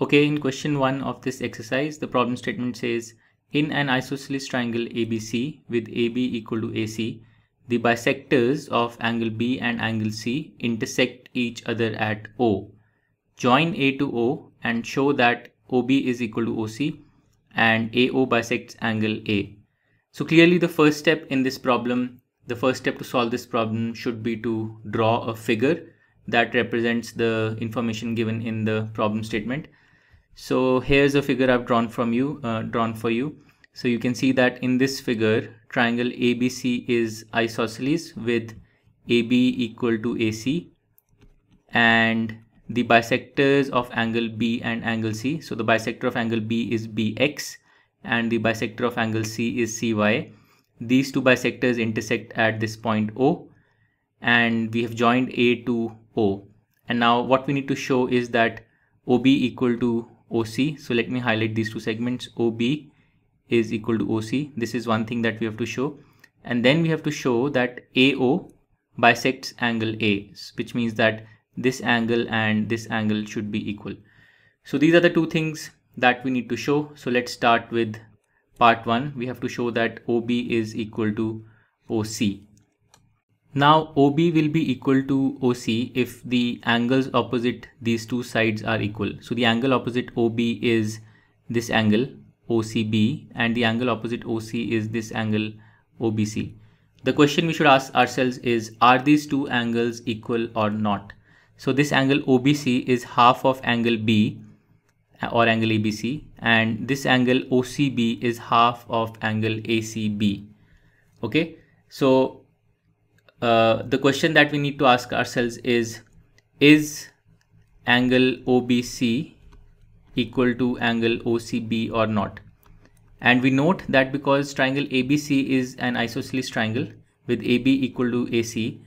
Okay, in question 1 of this exercise, the problem statement says, in an isosceles triangle ABC with AB equal to AC, the bisectors of angle B and angle C intersect each other at O. Join A to O and show that OB is equal to OC and AO bisects angle A. So clearly the first step in this problem, the first step to solve this problem should be to draw a figure that represents the information given in the problem statement. So here's a figure I've drawn from you, uh, drawn for you. So you can see that in this figure, triangle ABC is isosceles with AB equal to AC and the bisectors of angle B and angle C. So the bisector of angle B is BX and the bisector of angle C is CY. These two bisectors intersect at this point O and we have joined A to O. And now what we need to show is that OB equal to OC. So let me highlight these two segments. OB is equal to OC. This is one thing that we have to show. And then we have to show that AO bisects angle A, which means that this angle and this angle should be equal. So these are the two things that we need to show. So let's start with part one. We have to show that OB is equal to OC. Now OB will be equal to OC if the angles opposite these two sides are equal. So the angle opposite OB is this angle OCB and the angle opposite OC is this angle OBC. The question we should ask ourselves is are these two angles equal or not? So this angle OBC is half of angle B or angle ABC and this angle OCB is half of angle ACB. Okay, so uh, the question that we need to ask ourselves is, is angle OBC equal to angle OCB or not? And we note that because triangle ABC is an isosceles triangle with AB equal to AC,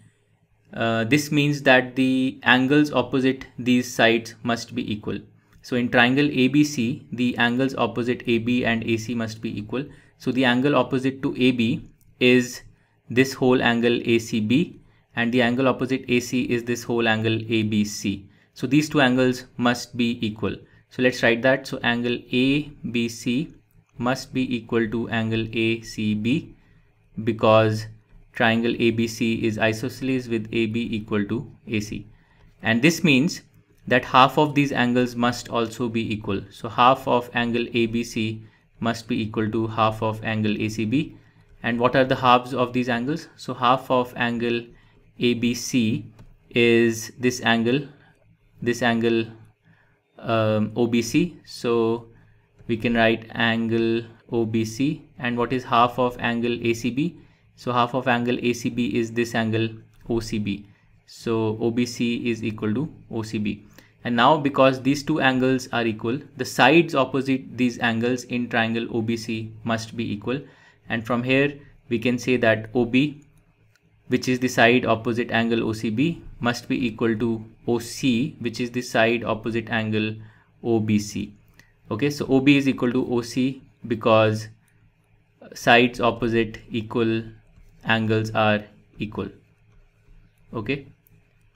uh, this means that the angles opposite these sides must be equal. So in triangle ABC, the angles opposite AB and AC must be equal. So the angle opposite to AB is this whole angle ACB and the angle opposite AC is this whole angle ABC. So these two angles must be equal. So let's write that. So angle ABC must be equal to angle ACB because triangle ABC is isosceles with AB equal to AC. And this means that half of these angles must also be equal. So half of angle ABC must be equal to half of angle ACB and what are the halves of these angles so half of angle ABC is this angle this angle um, OBC so we can write angle OBC and what is half of angle ACB so half of angle ACB is this angle OCB so OBC is equal to OCB and now because these two angles are equal the sides opposite these angles in triangle OBC must be equal and from here we can say that OB which is the side opposite angle OCB must be equal to OC which is the side opposite angle OBC okay so OB is equal to OC because sides opposite equal angles are equal okay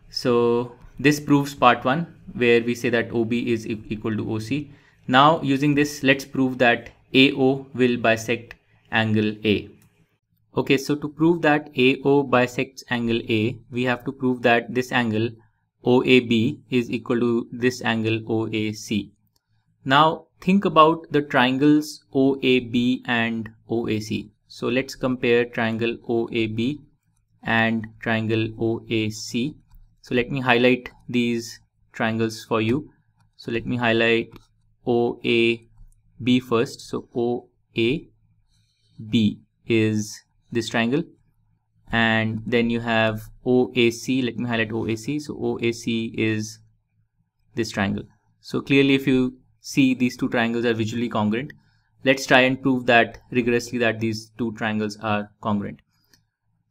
so this proves part 1 where we say that OB is equal to OC now using this let's prove that AO will bisect angle A. Okay, so to prove that AO bisects angle A, we have to prove that this angle OAB is equal to this angle OAC. Now think about the triangles OAB and OAC. So let's compare triangle OAB and triangle OAC. So let me highlight these triangles for you. So let me highlight OAB first. So OA B is this triangle and then you have OAC let me highlight OAC so OAC is this triangle so clearly if you see these two triangles are visually congruent let's try and prove that rigorously that these two triangles are congruent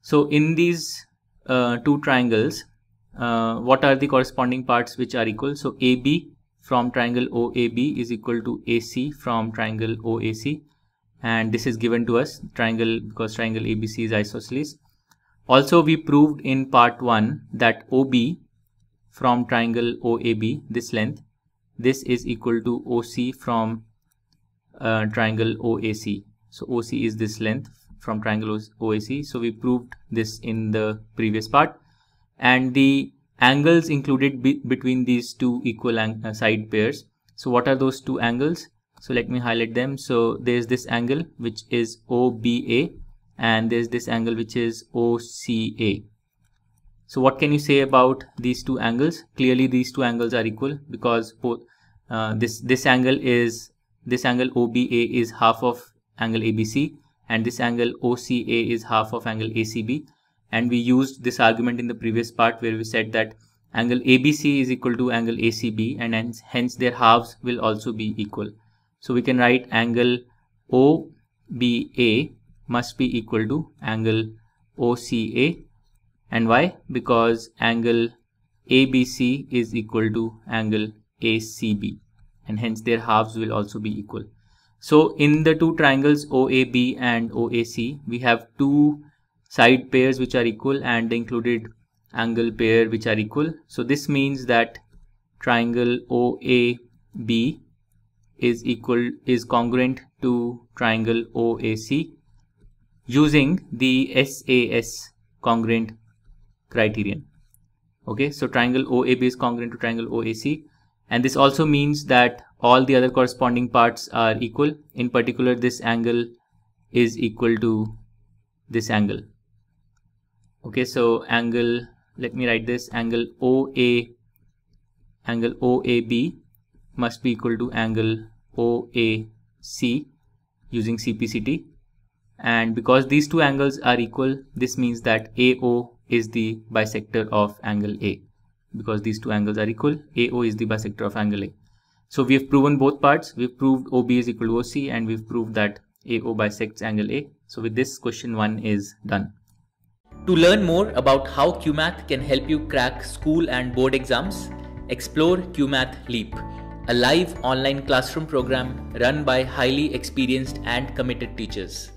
so in these uh, two triangles uh, what are the corresponding parts which are equal so AB from triangle OAB is equal to AC from triangle OAC and this is given to us triangle because triangle ABC is isosceles. Also we proved in part 1 that OB from triangle OAB this length this is equal to OC from uh, triangle OAC. So OC is this length from triangle OAC. So we proved this in the previous part and the angles included be between these two equal uh, side pairs. So what are those two angles? So let me highlight them. So there's this angle which is OBA and there's this angle which is OCA. So what can you say about these two angles? Clearly these two angles are equal because uh, this, this angle is, this angle OBA is half of angle ABC and this angle OCA is half of angle ACB. And we used this argument in the previous part where we said that angle ABC is equal to angle ACB and hence, hence their halves will also be equal. So we can write angle OBA must be equal to angle OCA and why? Because angle ABC is equal to angle ACB and hence their halves will also be equal. So in the two triangles OAB and OAC, we have two side pairs which are equal and included angle pair which are equal. So this means that triangle OAB is equal is congruent to triangle OAC using the SAS congruent criterion. Okay, so triangle OAB is congruent to triangle OAC and this also means that all the other corresponding parts are equal. In particular, this angle is equal to this angle. Okay, so angle, let me write this angle OA, angle OAB must be equal to angle OAC using CPCT and because these two angles are equal this means that AO is the bisector of angle A because these two angles are equal AO is the bisector of angle A so we have proven both parts we've proved OB is equal to OC and we've proved that AO bisects angle A so with this question 1 is done to learn more about how QMath can help you crack school and board exams explore QMath Leap a live online classroom program run by highly experienced and committed teachers.